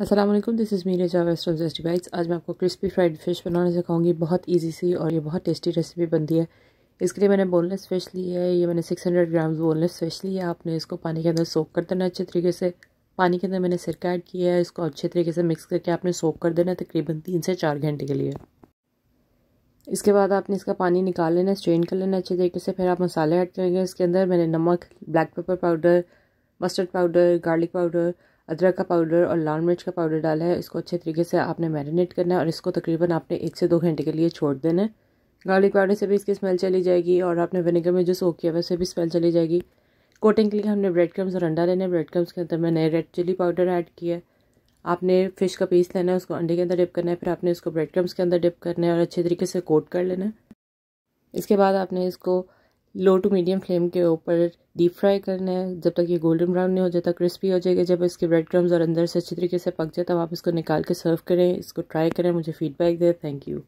Aslam this is मीरे जावा western tasty bites आज मैं आपको क्रिस्पी फ्राइड फ़िश बनाना सिखाऊंगी बहुत इजी सी और ये बहुत टेस्टी रेसिपी बनती है इसके लिए मैंने बोनलेस फ़िश ली है ये मैंने 600 ग्राम बोनलेस फ़िश ली है आपने इसको पानी के अंदर सोक कर देना अच्छे तरीके से पानी के अंदर मैंने सिरका ऐड किया है इसको अच्छे तरीके से मिक्स करके आपने सोक कर देना तकरीबन तीन से चार घंटे के लिए इसके बाद आपने इसका पानी निकाल लेना स्ट्रेन कर लेना अच्छे तरीके से फिर आप मसाले ऐड करेंगे इसके अंदर मैंने नमक black pepper powder mustard powder garlic powder अदरक का पाउडर और लाल मिर्च का पाउडर डाला है इसको अच्छे तरीके से आपने मैरिनेट करना है और इसको तकरीबन आपने एक से दो घंटे के लिए छोड़ देना है गार्लिक पाउडर से भी इसकी स्मेल चली जाएगी और आपने विनेगर में जो सोख किया है भी स्मेल चली जाएगी कोटिंग के लिए हमने ब्रेड क्रम्स और अंडा लेना है ब्रेड क्रम्स के अंदर मैंने रेड चिली पाउडर ऐड किया आपने फ़िश का पीस लेना है उसको अंडे के अंदर डिप करना है फिर आपने उसको ब्रेड क्रम्स के अंदर डिप करना है और अच्छे तरीके से कोट कर लेना है इसके बाद आपने इसको लो टू मीडियम फ्लेम के ऊपर डीप फ्राई करना है जब तक ये गोल्डन ब्राउन नहीं हो जाता क्रिस्पी हो जाएगा जब इसके ब्रेड क्रम्स और अंदर से अच्छी तरीके से पक जाए तब आप इसको निकाल के सर्व करें इसको ट्राई करें मुझे फीडबैक दें थैंक यू